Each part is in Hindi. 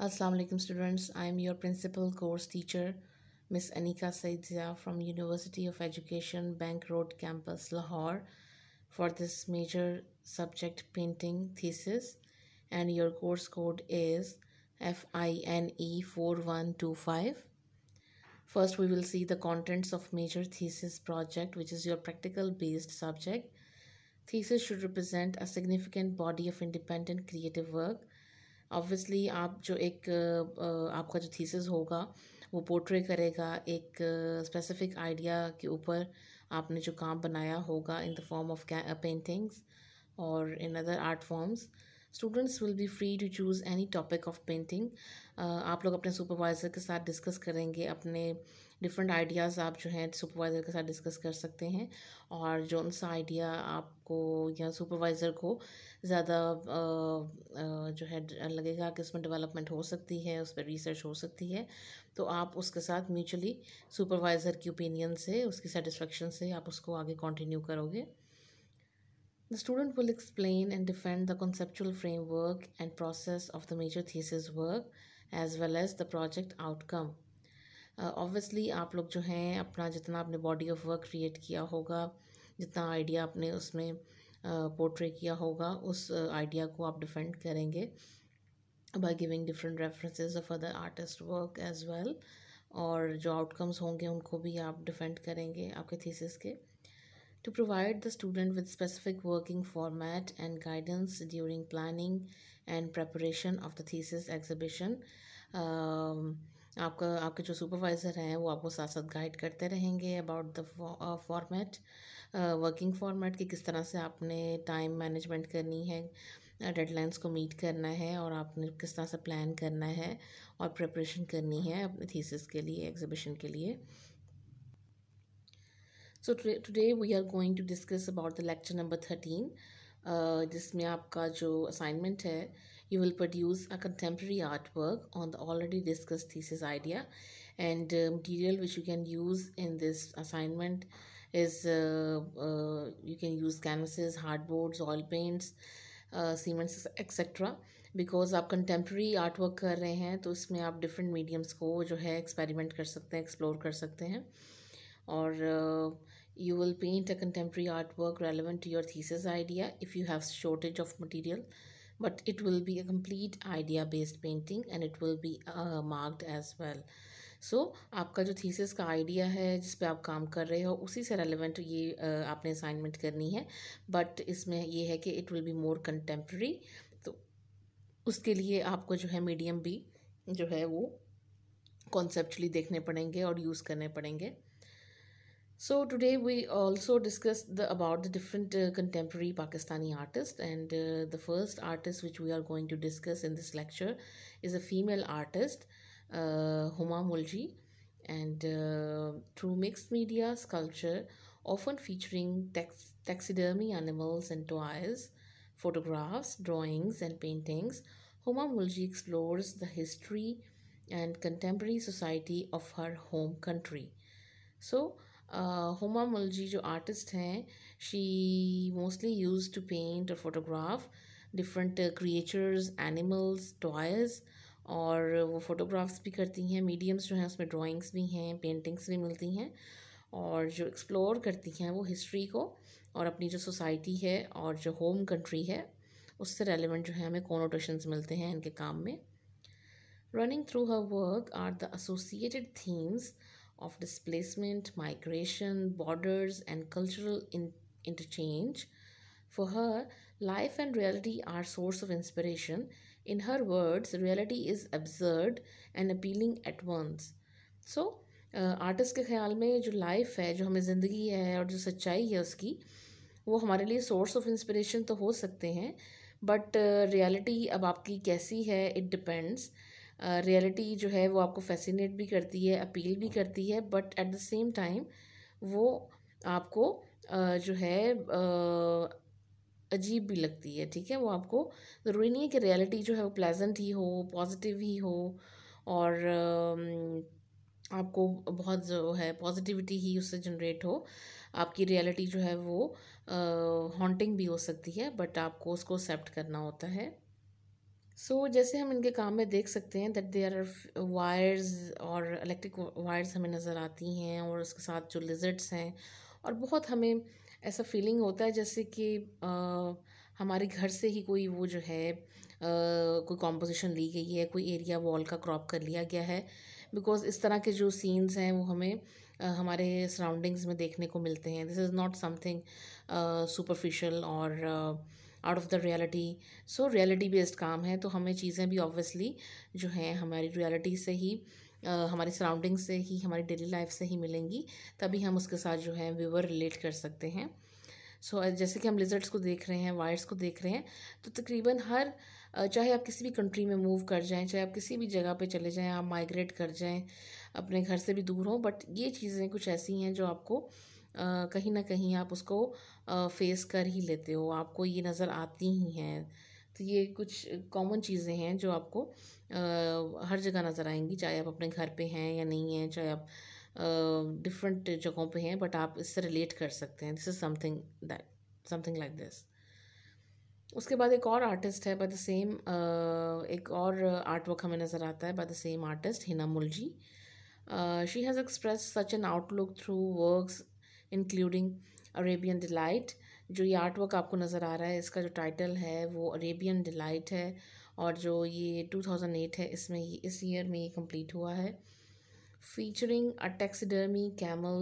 Assalamu alaikum students I am your principal course teacher Miss Anika Saidzia from University of Education Bank Road campus Lahore for this major subject painting thesis and your course code is FINE4125 First we will see the contents of major thesis project which is your practical based subject Thesis should represent a significant body of independent creative work obviously आप जो एक आपका जो थीसिस होगा वो पोर्ट्रे करेगा एक स्पेसिफिक आइडिया के ऊपर आपने जो काम बनाया होगा in the form of paintings और in other art forms students will be free to choose any topic of painting आप लोग अपने सुपरवाइज़र के साथ डिस्कस करेंगे अपने डिफरेंट आइडियाज़ आप जो हैं सुपरवाइज़र के साथ डिस्कस कर सकते हैं और जो सा आइडिया आपको या सुपरवाइज़र को ज़्यादा जो है लगेगा कि उसमें डेवलपमेंट हो सकती है उस पर रिसर्च हो सकती है तो आप उसके साथ म्यूचुअली सुपरवाइज़र की ओपिनियन से उसकी सेटिस्फेक्शन से आप उसको आगे कंटिन्यू करोगे the student will explain and defend the conceptual framework and process of the major thesis work as well as the project outcome obviously आप लोग जो हैं अपना जितना आपने बॉडी ऑफ वर्क क्रिएट किया होगा जितना आइडिया आपने उसमें पोर्ट्रे किया होगा उस आइडिया को आप डिफेंड करेंगे by giving different references of other artist work as well और जो आउटकम्स होंगे उनको भी आप डिफेंड करेंगे आपके थीसिस के to provide the student with specific working format and guidance during planning and preparation of the thesis exhibition आपका आपके जो सुपरवाइज़र हैं वो आपको साथ साथ गाइड करते रहेंगे about the format working format कि किस तरह से आपने टाइम मैनेजमेंट करनी है डेडलाइंस uh, को मीट करना है और आपने किस तरह से प्लान करना है और प्रिपरेशन करनी है अपने थीसिस के लिए एग्जिबिशन के लिए so today we are going to discuss about the lecture number thirteen जिसमें आपका जो असाइनमेंट है you will produce a contemporary artwork on the already discussed thesis idea and uh, material which you can use in this assignment is uh, uh, you can use canvases hardboards oil paints cements uh, etc. Because आप contemporary artwork वर्क कर रहे हैं तो इसमें आप डिफरेंट मीडियम्स को जो है एक्सपेरिमेंट कर सकते हैं एक्सप्लोर कर सकते हैं और uh, you will paint a contemporary artwork relevant to your thesis idea if you have shortage of material but it will be a complete idea based painting and it will be uh, marked as well so so, आपका जो थीसिस का आइडिया है जिस पे आप काम कर रहे हो उसी से रेलिवेंट ये uh, आपने असाइनमेंट करनी है बट इसमें ये है कि it will be more contemporary तो उसके लिए आपको जो है मीडियम भी जो है वो कॉन्सेप्चुअली देखने पड़ेंगे और यूज़ करने पड़ेंगे So today we also discussed the, about the different uh, contemporary Pakistani artists and uh, the first artist which we are going to discuss in this lecture is a female artist uh, Huma Mulji and uh, through mixed media sculpture often featuring tax- taxidermy animals and toys, photographs, drawings and paintings, Huma Mulji explores the history and contemporary society of her home country. So Huma मुलजी जो आर्टिस्ट हैं she mostly use to paint और photograph different creatures animals toys और वो फ़ोटोग्राफ्स भी करती हैं मीडियम्स जो हैं उसमें ड्राइंग्स भी हैं पेंटिंग्स भी मिलती हैं और जो एक्सप्लोर करती हैं वो हिस्ट्री को और अपनी जो सोसाइटी है और जो होम कंट्री है उससे रेलिवेंट जो है हमें कॉनोटेशन मिलते हैं इनके काम में running through her work are the associated themes of displacement, migration, borders, and cultural in- interchange. For her, life and reality are source of inspiration. In her words, reality is absurd and appealing at once. So so, artist के ख्याल में जो लाइफ है जो हमें ज़िंदगी है और जो सच्चाई है उसकी वो हमारे लिए सोर्स ऑफ इंस्पिरेशन तो हो सकते हैं बट रियलिटी अब आपकी कैसी है इट डिपेंड्स रियलिटी जो है वो आपको फैसिनेट भी करती है अपील भी करती है but at the same time वो आपको जो है अजीब भी लगती है ठीक है वो आपको ज़रूरी नहीं है कि रियलिटी जो है वो प्लेजेंट ही हो पॉजिटिव ही हो और आपको बहुत जो है पॉजिटिविटी ही उससे जनरेट हो आपकी रियलिटी जो है वो हॉन्टिंग भी हो सकती है बट आपको उसको एक्सेप्ट करना होता है सो so, जैसे हम इनके काम में देख सकते हैं दैट देयर आर वायर्स और इलेक्ट्रिक वायर्स हमें नज़र आती हैं और उसके साथ जो लिजर्ट्स हैं और बहुत हमें ऐसा फीलिंग होता है जैसे कि आ, हमारे घर से ही कोई वो जो है आ, कोई कॉम्पोजिशन ली गई है कोई एरिया वॉल का क्रॉप कर लिया गया है बिकॉज इस तरह के जो सीन्स हैं वो हमें आ, हमारे सराउंडिंग्स में देखने को मिलते हैं this is not something superficial और uh, out of the reality so reality based काम है तो हमें चीज़ें भी ऑब्वियसली जो हैं हमारी रियलिटी से ही आ, हमारी सराउंडिंग से ही हमारी डेली लाइफ से ही मिलेंगी तभी हम उसके साथ जो है व्यूवर रिलेट कर सकते हैं सो so, जैसे कि हम लिजर्ट्स को देख रहे हैं वायर्स को देख रहे हैं तो तकरीबन हर चाहे आप किसी भी कंट्री में मूव कर जाएं चाहे आप किसी भी जगह पे चले जाएं आप माइग्रेट कर जाएं अपने घर से भी दूर हों बट ये चीज़ें कुछ ऐसी हैं जो आपको कहीं ना कहीं आप उसको फेस कर ही लेते हो आपको ये नज़र आती ही हैं तो ये कुछ कॉमन चीज़ें हैं जो आपको आ, हर जगह नज़र आएंगी चाहे आप अपने घर पे हैं या नहीं हैं चाहे आप डिफरेंट जगहों पे हैं बट आप इससे रिलेट कर सकते हैं this is something that something like this उसके बाद एक और आर्टिस्ट है बाय द सेम एक और आर्ट वर्क हमें नज़र आता है by the same artist Hina Mulji she has express such an outlook through works including Arabian delight जो ये आर्ट वर्क आपको नज़र आ रहा है इसका जो टाइटल है वो अरेबियन डिलाइट है और जो ये टू थाउजेंड एट है इसमें इस ईयर में ये कम्प्लीट हुआ है featuring a taxidermy camel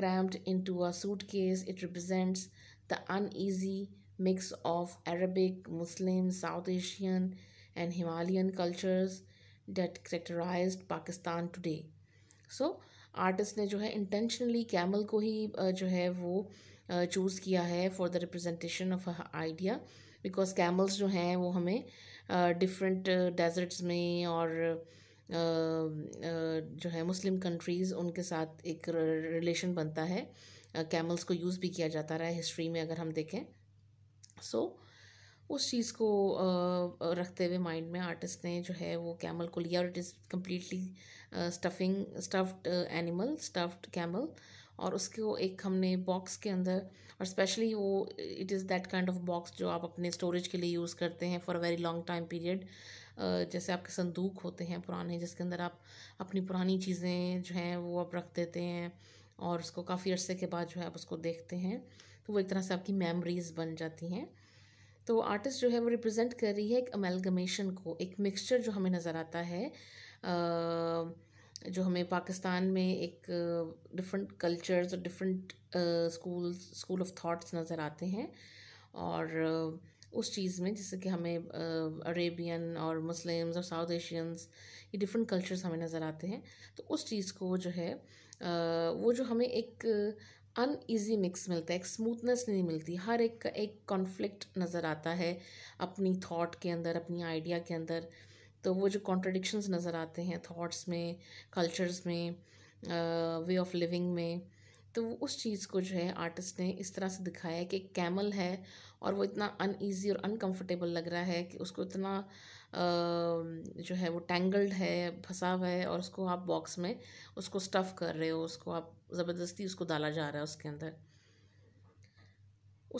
crammed into a suitcase it represents the uneasy mix of Arabic Muslim South Asian and Himalayan cultures that characterize Pakistan today so artist ने जो है इंटेंशनली कैमल को ही जो है वो चूज़ किया है for the representation of idea because camels जो हैं वो हमें डिफरेंट डेजर्ट्स में और जो है मुस्लिम कंट्रीज़ उनके साथ एक रिलेशन बनता है कैमल्स को यूज़ भी किया जाता रहा है हिस्ट्री में अगर हम देखें सो so, उस चीज़ को रखते हुए माइंड में आर्टिस्ट ने जो है वो कैमल को लिया और it is completely stuffing stuffed animal stuffed camel और उसको एक हमने बॉक्स के अंदर और स्पेशली वो it is that kind of box जो आप अपने स्टोरेज के लिए यूज़ करते हैं for a very long time period जैसे आपके संदूक होते हैं पुराने जिसके अंदर आप अपनी पुरानी चीज़ें जो हैं वो आप रख देते हैं और उसको काफ़ी अरसे के बाद जो है आप उसको देखते हैं तो वो एक तरह से आपकी मेमोरीज़ बन जाती हैं तो आर्टिस्ट जो है वो रिप्रेजेंट कर रही है एक अमेलगमेशन को एक मिक्सचर जो हमें नज़र आता है जो हमें पाकिस्तान में एक डिफरेंट कल्चर्स और different school school of thoughts नज़र आते हैं और उस चीज़ में जैसे कि हमें अरेबियन और मुस्लिम्स और साउथ एशियंस ये डिफरेंट कल्चर्स हमें नज़र आते हैं तो उस चीज़ को जो है वो जो हमें एक अन ईजी मिक्स मिलता है एक स्मूथनेस नहीं मिलती हर एक का एक कॉन्फ्लिक्ट नज़र आता है अपनी थॉट के अंदर अपनी आइडिया के अंदर तो वो जो कॉन्ट्रडिक्शंस नज़र आते हैं थॉट्स में कल्चर्स में वे ऑफ लिविंग में तो उस चीज़ को जो है आर्टिस्ट ने इस तरह से दिखाया है कि एक कैमल है और वो इतना अनईजी और अनकंफर्टेबल लग रहा है कि उसको इतना जो है वो टैंगल्ड है फंसा हुआ है और उसको आप बॉक्स में उसको स्टफ़ कर रहे हो उसको आप ज़बरदस्ती उसको डाला जा रहा है उसके अंदर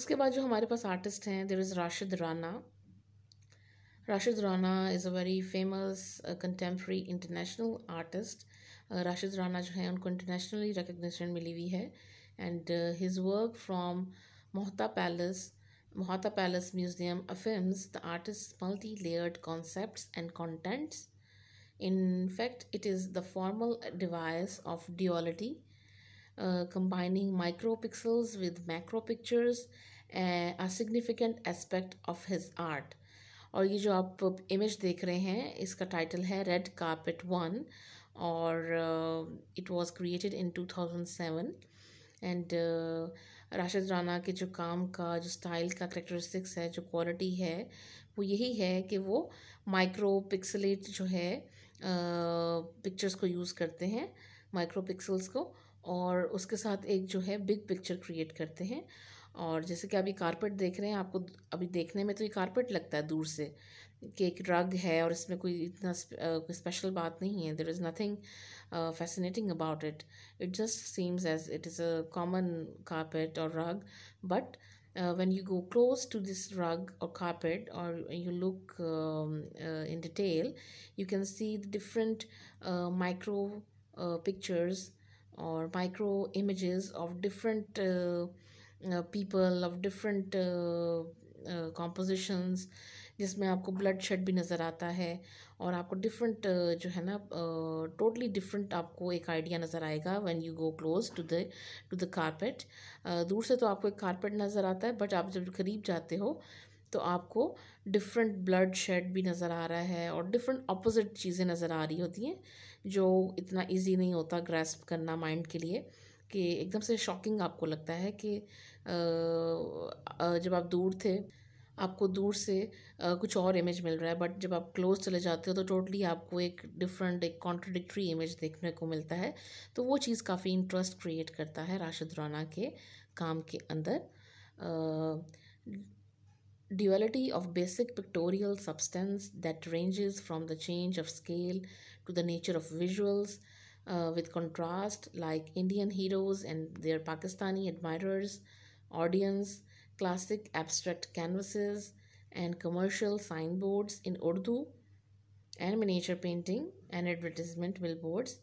उसके बाद जो हमारे पास आर्टिस्ट हैं there is Rashid Rana Rashid Rana is a very famous uh, contemporary international artist. Uh, Rashid Rana जो है उनको internationally recognition मिली हुई है and uh, his work from Mohta Palace Mohata Palace Museum affirms the artist's multi-layered concepts and contents. In fact, it is the formal device of duality, uh, combining pixels with macro pictures, uh, a significant aspect of his art. और ये जो आप इमेज देख रहे हैं इसका टाइटल है रेड कारपेट वन और it was created in 2007 and Rashid Rana के जो काम का जो स्टाइल का करेक्टरिस्टिक्स है जो क्वालिटी है वो यही है कि वो माइक्रो पिक्सलेट जो है पिक्चर्स uh, को यूज़ करते हैं माइक्रो पिक्सल्स को और उसके साथ एक जो है बिग पिक्चर क्रिएट करते हैं और जैसे कि अभी कारपेट देख रहे हैं आपको अभी देखने में तो ये कारपेट लगता है दूर से कि एक रग है और इसमें कोई इतना कोई स्पेशल बात नहीं है there is nothing fascinating about it it just seems as it is a common carpet और rug but when you go close to this rug और कारपेट और you look in detail you can see the different micro pictures और micro image of different people of different compositions जिसमें आपको ब्लड शेड भी नज़र आता है और आपको डिफरेंट uh, जो है ना टोटली uh, डिफरेंट आपको एक आइडिया नज़र आएगा when you go close to the to the carpet दूर से तो आपको एक कारपेट नज़र आता है बट आप जब करीब जाते हो तो आपको डिफरेंट ब्लड शेड भी नज़र आ रहा है और डिफरेंट अपोजिट चीज़ें नज़र आ रही होती हैं जो इतना ईजी नहीं होता ग्रेस्प करना माइंड के लिए कि एकदम से शॉकिंग आपको लगता है कि जब आप दूर थे आपको दूर से कुछ और इमेज मिल रहा है बट जब आप क्लोज चले जाते हो तो टोटली आपको एक डिफरेंट एक कॉन्ट्रडिक्ट्री इमेज देखने को मिलता है तो वो चीज़ काफ़ी इंटरेस्ट क्रिएट करता है राशिद राना के काम के अंदर duality of basic pictorial substance that ranges from the change of scale to the nature of visuals uh, with contrast like Indian heroes and their Pakistani admirers, audience, classic abstract canvases, and commercial signboards in Urdu, and miniature painting and advertisement billboards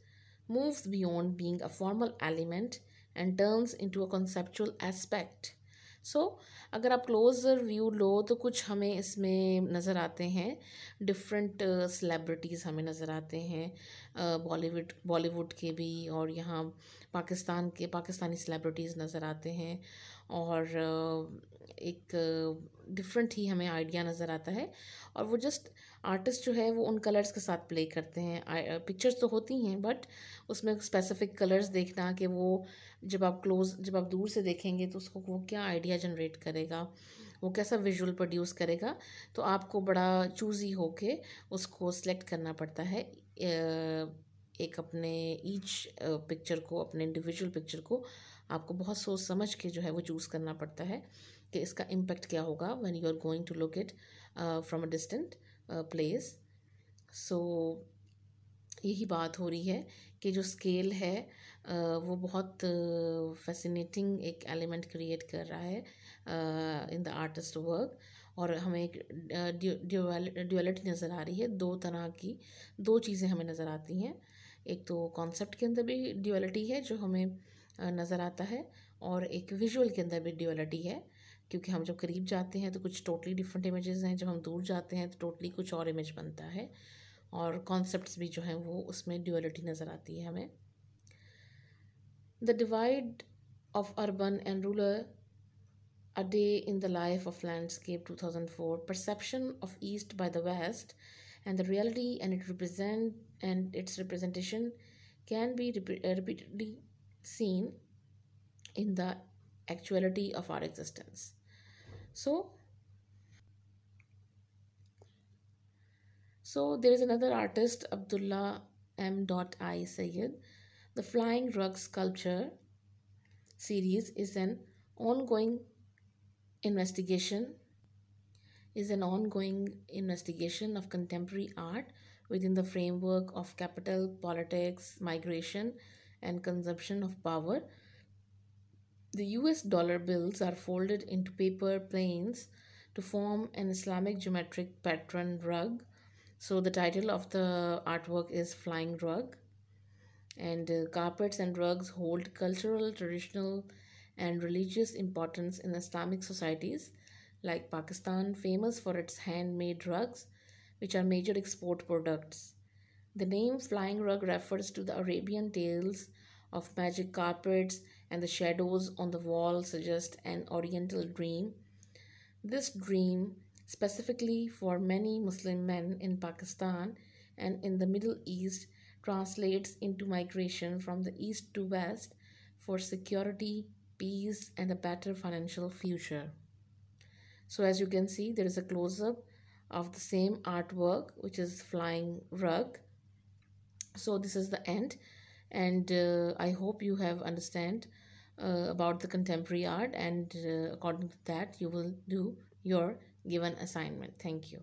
moves beyond being a formal element and turns into a conceptual aspect. So so, अगर आप क्लोज़र व्यू लो तो कुछ हमें इसमें नज़र आते हैं डिफरेंट सेलेब्रिटीज़ uh, हमें नज़र आते हैं बॉलीवुड बॉलीवुड के भी और यहाँ पाकिस्तान के पाकिस्तानी सेलेब्रिटीज़ नज़र आते हैं और एक डिफरेंट ही हमें आइडिया नज़र आता है और वो जस्ट आर्टिस्ट जो है वो उन कलर्स के साथ प्ले करते हैं पिक्चर्स तो होती हैं बट उसमें स्पेसिफिक कलर्स देखना कि वो जब आप क्लोज जब आप दूर से देखेंगे तो उसको वो क्या आइडिया जनरेट करेगा वो कैसा विजुअल प्रोड्यूस करेगा तो आपको बड़ा चूज़ी होके उसको सिलेक्ट करना पड़ता है एक अपने ईच पिक्चर को अपने इंडिविजुअल पिक्चर को आपको बहुत सोच समझ के जो है वो चूज़ करना पड़ता है कि इसका इम्पेक्ट क्या होगा when you are going to look it from a distant place so यही बात हो रही है कि जो स्केल है uh, वो बहुत फैसिनेटिंग uh, एक एलिमेंट क्रिएट कर रहा है इन द आर्टिस्ट वर्क और हमें एक ड्यूअलिटी uh, नज़र आ रही है दो तरह की दो चीज़ें हमें नज़र आती हैं एक तो कॉन्सेप्ट के अंदर भी ड्यूअलिटी है जो हमें नज़र आता है और एक विजुअल के अंदर भी ड्यूअलिटी है क्योंकि हम जब करीब जाते हैं तो कुछ टोटली डिफरेंट इमेजेस हैं जब हम दूर जाते हैं तो टोटली कुछ और इमेज बनता है और कॉन्सेप्ट्स भी जो हैं वो उसमें ड्यूअलिटी नज़र आती है हमें the divide of urban and rural a day in the life of landscape two thousand four perception of east by the west and the reality and it represent and its representation can be repeatedly seen in the actuality of our existence. So, so there is another artist, Abdullah M. I. Sayed. The Flying Rug Sculpture series is an ongoing investigation is an ongoing investigation of contemporary art within the framework of capital politics migration and consumption of power. The US dollar bills are folded into paper planes to form an Islamic geometric pattern rug. So, the title of the artwork is Flying Rug. And uh, carpets and rugs hold cultural, traditional, and religious importance in Islamic societies like Pakistan, famous for its handmade rugs, which are major export products. The name flying rug refers to the Arabian tales of magic carpets, and the shadows on the wall suggest an oriental dream. This dream, specifically for many Muslim men in Pakistan and in the Middle East, translates into migration from the east to west for security, peace, and a better financial future. So, as you can see, there is a close up of the same artwork, which is Flying Rug so this is the end and uh, i hope you have understand uh, about the contemporary art and uh, according to that you will do your given assignment thank you